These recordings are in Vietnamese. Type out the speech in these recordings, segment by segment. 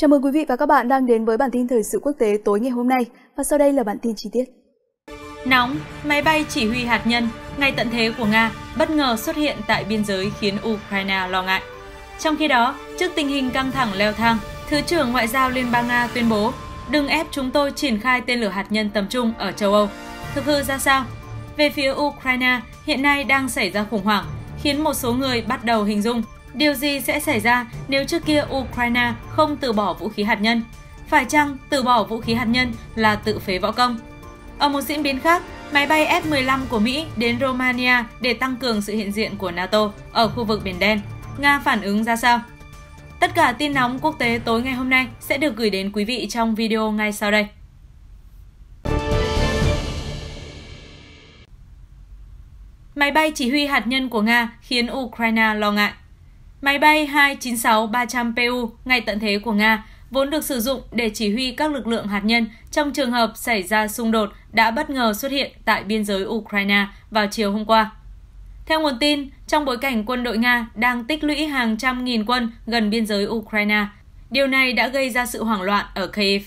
Chào mừng quý vị và các bạn đang đến với bản tin thời sự quốc tế tối ngày hôm nay và sau đây là bản tin chi tiết. Nóng, máy bay chỉ huy hạt nhân, ngay tận thế của Nga bất ngờ xuất hiện tại biên giới khiến Ukraine lo ngại. Trong khi đó, trước tình hình căng thẳng leo thang, Thứ trưởng Ngoại giao Liên bang Nga tuyên bố đừng ép chúng tôi triển khai tên lửa hạt nhân tầm trung ở châu Âu. Thực hư ra sao? Về phía Ukraine, hiện nay đang xảy ra khủng hoảng, khiến một số người bắt đầu hình dung Điều gì sẽ xảy ra nếu trước kia Ukraine không từ bỏ vũ khí hạt nhân? Phải chăng từ bỏ vũ khí hạt nhân là tự phế võ công? Ở một diễn biến khác, máy bay F-15 của Mỹ đến Romania để tăng cường sự hiện diện của NATO ở khu vực Biển Đen. Nga phản ứng ra sao? Tất cả tin nóng quốc tế tối ngày hôm nay sẽ được gửi đến quý vị trong video ngay sau đây. Máy bay chỉ huy hạt nhân của Nga khiến Ukraine lo ngại. Máy bay 296-300PU ngay tận thế của Nga vốn được sử dụng để chỉ huy các lực lượng hạt nhân trong trường hợp xảy ra xung đột đã bất ngờ xuất hiện tại biên giới Ukraine vào chiều hôm qua. Theo nguồn tin, trong bối cảnh quân đội Nga đang tích lũy hàng trăm nghìn quân gần biên giới Ukraine, điều này đã gây ra sự hoảng loạn ở Kyiv.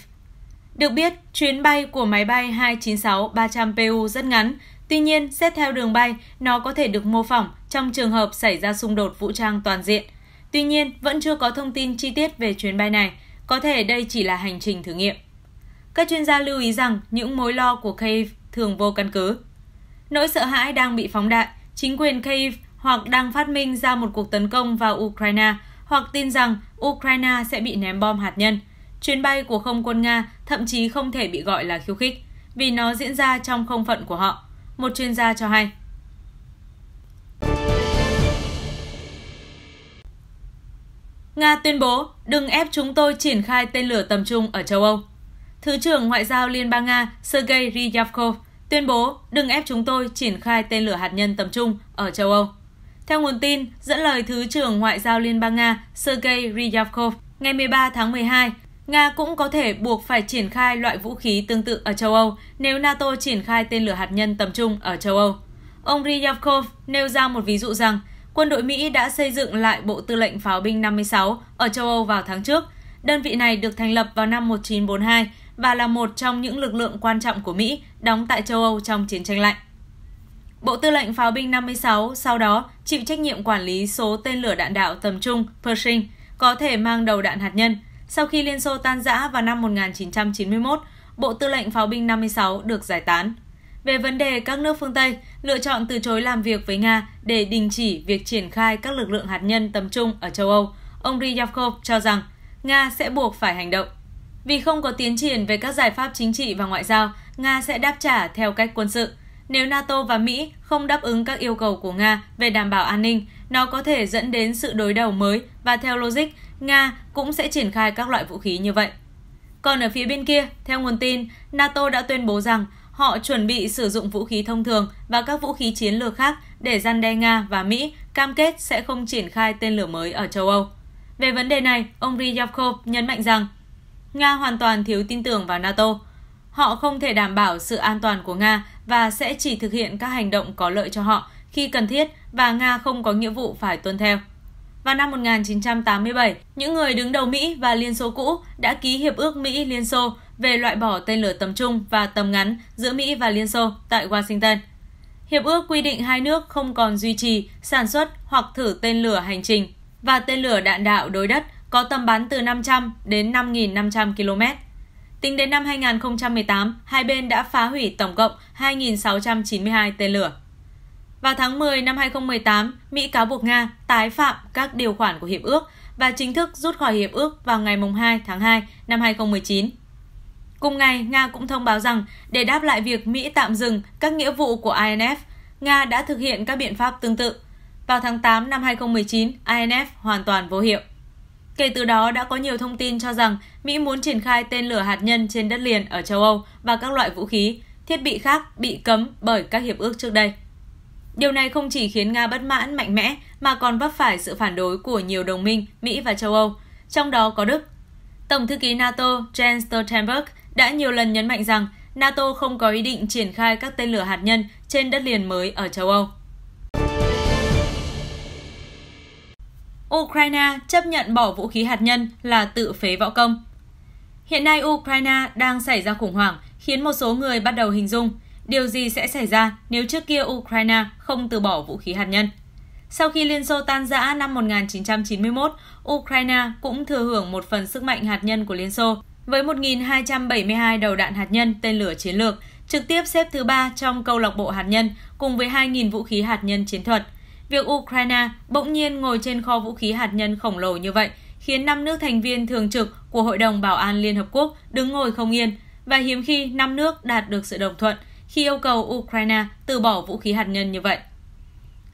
Được biết, chuyến bay của máy bay 296-300PU rất ngắn, Tuy nhiên, xét theo đường bay, nó có thể được mô phỏng trong trường hợp xảy ra xung đột vũ trang toàn diện. Tuy nhiên, vẫn chưa có thông tin chi tiết về chuyến bay này, có thể đây chỉ là hành trình thử nghiệm. Các chuyên gia lưu ý rằng những mối lo của Kyiv thường vô căn cứ. Nỗi sợ hãi đang bị phóng đại, chính quyền Kyiv hoặc đang phát minh ra một cuộc tấn công vào Ukraine hoặc tin rằng Ukraine sẽ bị ném bom hạt nhân. Chuyến bay của không quân Nga thậm chí không thể bị gọi là khiêu khích vì nó diễn ra trong không phận của họ một chuyên gia cho hay. Nga tuyên bố đừng ép chúng tôi triển khai tên lửa tầm trung ở châu Âu. Thứ trưởng Ngoại giao Liên bang Nga Sergei Ryabkov tuyên bố đừng ép chúng tôi triển khai tên lửa hạt nhân tầm trung ở châu Âu. Theo nguồn tin dẫn lời Thứ trưởng Ngoại giao Liên bang Nga Sergei Ryabkov, ngày 13 tháng 12, Nga cũng có thể buộc phải triển khai loại vũ khí tương tự ở châu Âu nếu NATO triển khai tên lửa hạt nhân tầm trung ở châu Âu. Ông Ryabkov nêu ra một ví dụ rằng quân đội Mỹ đã xây dựng lại Bộ Tư lệnh Pháo binh 56 ở châu Âu vào tháng trước. Đơn vị này được thành lập vào năm 1942 và là một trong những lực lượng quan trọng của Mỹ đóng tại châu Âu trong chiến tranh lạnh. Bộ Tư lệnh Pháo binh 56 sau đó chịu trách nhiệm quản lý số tên lửa đạn đạo tầm trung Pershing có thể mang đầu đạn hạt nhân – sau khi Liên Xô tan rã vào năm 1991, Bộ Tư lệnh Pháo binh 56 được giải tán. Về vấn đề các nước phương Tây lựa chọn từ chối làm việc với Nga để đình chỉ việc triển khai các lực lượng hạt nhân tầm trung ở châu Âu, ông Ryabkov cho rằng Nga sẽ buộc phải hành động. Vì không có tiến triển về các giải pháp chính trị và ngoại giao, Nga sẽ đáp trả theo cách quân sự. Nếu NATO và Mỹ không đáp ứng các yêu cầu của Nga về đảm bảo an ninh, nó có thể dẫn đến sự đối đầu mới và theo logic Nga cũng sẽ triển khai các loại vũ khí như vậy. Còn ở phía bên kia, theo nguồn tin, NATO đã tuyên bố rằng họ chuẩn bị sử dụng vũ khí thông thường và các vũ khí chiến lược khác để gian đe Nga và Mỹ cam kết sẽ không triển khai tên lửa mới ở châu Âu. Về vấn đề này, ông Ryabkov nhấn mạnh rằng Nga hoàn toàn thiếu tin tưởng vào NATO. Họ không thể đảm bảo sự an toàn của Nga và sẽ chỉ thực hiện các hành động có lợi cho họ khi cần thiết và Nga không có nghĩa vụ phải tuân theo. Vào năm 1987, những người đứng đầu Mỹ và Liên Xô cũ đã ký Hiệp ước Mỹ-Liên Xô về loại bỏ tên lửa tầm trung và tầm ngắn giữa Mỹ và Liên Xô tại Washington. Hiệp ước quy định hai nước không còn duy trì, sản xuất hoặc thử tên lửa hành trình và tên lửa đạn đạo đối đất có tầm bắn từ 500 đến 5.500 km. Tính đến năm 2018, hai bên đã phá hủy tổng cộng 2.692 tên lửa. Vào tháng 10 năm 2018, Mỹ cáo buộc Nga tái phạm các điều khoản của hiệp ước và chính thức rút khỏi hiệp ước vào ngày 2 tháng 2 năm 2019. Cùng ngày, Nga cũng thông báo rằng để đáp lại việc Mỹ tạm dừng các nghĩa vụ của INF, Nga đã thực hiện các biện pháp tương tự. Vào tháng 8 năm 2019, INF hoàn toàn vô hiệu. Kể từ đó đã có nhiều thông tin cho rằng Mỹ muốn triển khai tên lửa hạt nhân trên đất liền ở châu Âu và các loại vũ khí, thiết bị khác bị cấm bởi các hiệp ước trước đây. Điều này không chỉ khiến Nga bất mãn mạnh mẽ mà còn vấp phải sự phản đối của nhiều đồng minh Mỹ và châu Âu, trong đó có Đức. Tổng thư ký NATO Jens Stoltenberg đã nhiều lần nhấn mạnh rằng NATO không có ý định triển khai các tên lửa hạt nhân trên đất liền mới ở châu Âu. Ukraine chấp nhận bỏ vũ khí hạt nhân là tự phế võ công. Hiện nay Ukraine đang xảy ra khủng hoảng khiến một số người bắt đầu hình dung điều gì sẽ xảy ra nếu trước kia Ukraine không từ bỏ vũ khí hạt nhân. Sau khi Liên Xô tan rã năm 1991, Ukraine cũng thừa hưởng một phần sức mạnh hạt nhân của Liên Xô với 1.272 đầu đạn hạt nhân tên lửa chiến lược, trực tiếp xếp thứ ba trong câu lạc bộ hạt nhân cùng với 2.000 vũ khí hạt nhân chiến thuật. Việc Ukraine bỗng nhiên ngồi trên kho vũ khí hạt nhân khổng lồ như vậy khiến năm nước thành viên thường trực của Hội đồng Bảo an Liên Hợp Quốc đứng ngồi không yên và hiếm khi năm nước đạt được sự đồng thuận – khi yêu cầu Ukraine từ bỏ vũ khí hạt nhân như vậy.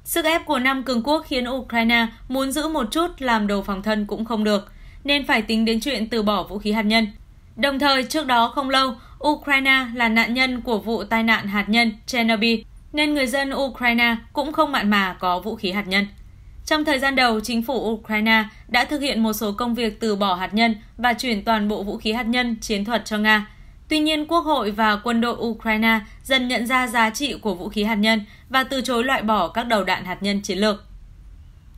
Sức ép của năm cường quốc khiến Ukraine muốn giữ một chút làm đồ phòng thân cũng không được, nên phải tính đến chuyện từ bỏ vũ khí hạt nhân. Đồng thời, trước đó không lâu, Ukraine là nạn nhân của vụ tai nạn hạt nhân Chernobyl, nên người dân Ukraine cũng không mặn mà có vũ khí hạt nhân. Trong thời gian đầu, chính phủ Ukraine đã thực hiện một số công việc từ bỏ hạt nhân và chuyển toàn bộ vũ khí hạt nhân chiến thuật cho Nga, Tuy nhiên, Quốc hội và quân đội Ukraine dần nhận ra giá trị của vũ khí hạt nhân và từ chối loại bỏ các đầu đạn hạt nhân chiến lược.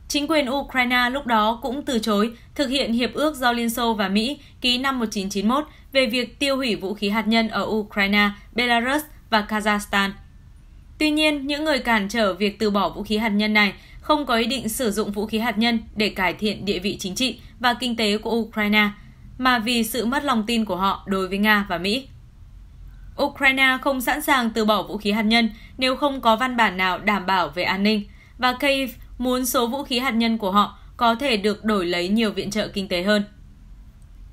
Chính quyền Ukraine lúc đó cũng từ chối thực hiện hiệp ước do Liên Xô và Mỹ ký năm 1991 về việc tiêu hủy vũ khí hạt nhân ở Ukraine, Belarus và Kazakhstan. Tuy nhiên, những người cản trở việc từ bỏ vũ khí hạt nhân này không có ý định sử dụng vũ khí hạt nhân để cải thiện địa vị chính trị và kinh tế của Ukraine mà vì sự mất lòng tin của họ đối với Nga và Mỹ. Ukraine không sẵn sàng từ bỏ vũ khí hạt nhân nếu không có văn bản nào đảm bảo về an ninh, và Kyiv muốn số vũ khí hạt nhân của họ có thể được đổi lấy nhiều viện trợ kinh tế hơn.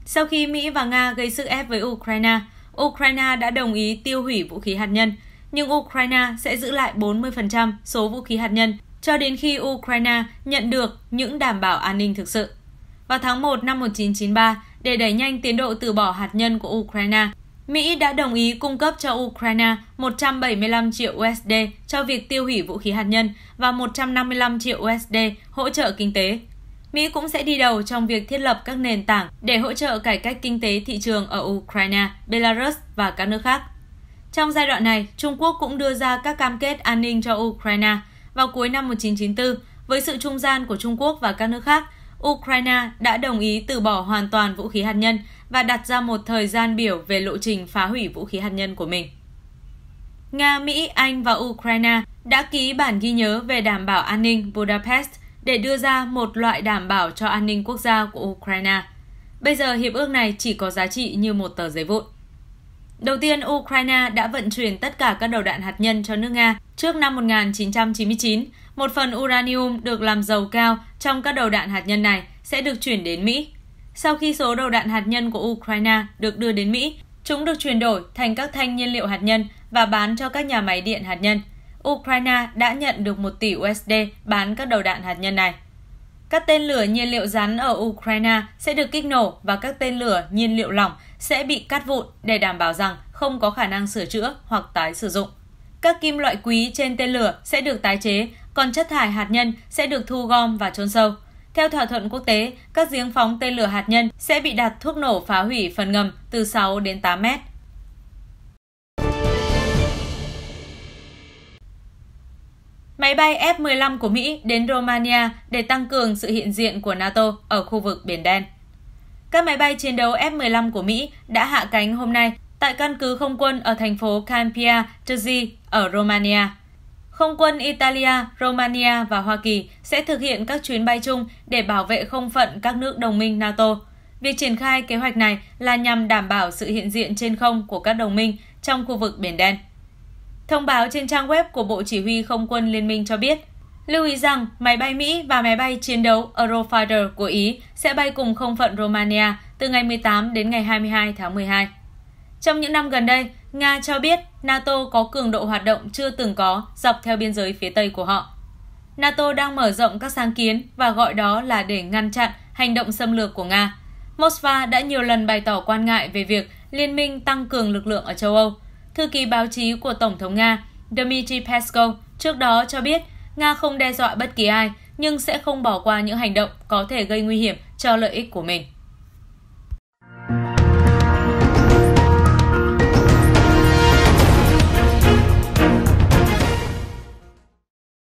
Sau khi Mỹ và Nga gây sức ép với Ukraine, Ukraine đã đồng ý tiêu hủy vũ khí hạt nhân, nhưng Ukraine sẽ giữ lại 40% số vũ khí hạt nhân cho đến khi Ukraine nhận được những đảm bảo an ninh thực sự. Vào tháng 1 năm 1993, để đẩy nhanh tiến độ từ bỏ hạt nhân của Ukraine. Mỹ đã đồng ý cung cấp cho Ukraine 175 triệu USD cho việc tiêu hủy vũ khí hạt nhân và 155 triệu USD hỗ trợ kinh tế. Mỹ cũng sẽ đi đầu trong việc thiết lập các nền tảng để hỗ trợ cải cách kinh tế thị trường ở Ukraine, Belarus và các nước khác. Trong giai đoạn này, Trung Quốc cũng đưa ra các cam kết an ninh cho Ukraine vào cuối năm 1994 với sự trung gian của Trung Quốc và các nước khác Ukraine đã đồng ý từ bỏ hoàn toàn vũ khí hạt nhân và đặt ra một thời gian biểu về lộ trình phá hủy vũ khí hạt nhân của mình. Nga, Mỹ, Anh và Ukraine đã ký bản ghi nhớ về đảm bảo an ninh Budapest để đưa ra một loại đảm bảo cho an ninh quốc gia của Ukraine. Bây giờ hiệp ước này chỉ có giá trị như một tờ giấy vụn. Đầu tiên, Ukraine đã vận chuyển tất cả các đầu đạn hạt nhân cho nước Nga trước năm 1999 một phần uranium được làm giàu cao trong các đầu đạn hạt nhân này sẽ được chuyển đến Mỹ. Sau khi số đầu đạn hạt nhân của Ukraine được đưa đến Mỹ, chúng được chuyển đổi thành các thanh nhiên liệu hạt nhân và bán cho các nhà máy điện hạt nhân. Ukraine đã nhận được 1 tỷ USD bán các đầu đạn hạt nhân này. Các tên lửa nhiên liệu rắn ở Ukraine sẽ được kích nổ và các tên lửa nhiên liệu lỏng sẽ bị cắt vụn để đảm bảo rằng không có khả năng sửa chữa hoặc tái sử dụng. Các kim loại quý trên tên lửa sẽ được tái chế còn chất thải hạt nhân sẽ được thu gom và chôn sâu. Theo thỏa thuận quốc tế, các giếng phóng tên lửa hạt nhân sẽ bị đặt thuốc nổ phá hủy phần ngầm từ 6 đến 8 mét. Máy bay F-15 của Mỹ đến Romania để tăng cường sự hiện diện của NATO ở khu vực Biển Đen. Các máy bay chiến đấu F-15 của Mỹ đã hạ cánh hôm nay tại căn cứ không quân ở thành phố Campia, Jersey ở Romania. Không quân Italia, Romania và Hoa Kỳ sẽ thực hiện các chuyến bay chung để bảo vệ không phận các nước đồng minh NATO. Việc triển khai kế hoạch này là nhằm đảm bảo sự hiện diện trên không của các đồng minh trong khu vực Biển Đen. Thông báo trên trang web của Bộ Chỉ huy Không quân Liên minh cho biết, lưu ý rằng máy bay Mỹ và máy bay chiến đấu Eurofighter của Ý sẽ bay cùng không phận Romania từ ngày 18 đến ngày 22 tháng 12. Trong những năm gần đây, Nga cho biết NATO có cường độ hoạt động chưa từng có dọc theo biên giới phía Tây của họ. NATO đang mở rộng các sáng kiến và gọi đó là để ngăn chặn hành động xâm lược của Nga. Moscow đã nhiều lần bày tỏ quan ngại về việc liên minh tăng cường lực lượng ở châu Âu. Thư ký báo chí của Tổng thống Nga Dmitry Peskov trước đó cho biết Nga không đe dọa bất kỳ ai nhưng sẽ không bỏ qua những hành động có thể gây nguy hiểm cho lợi ích của mình.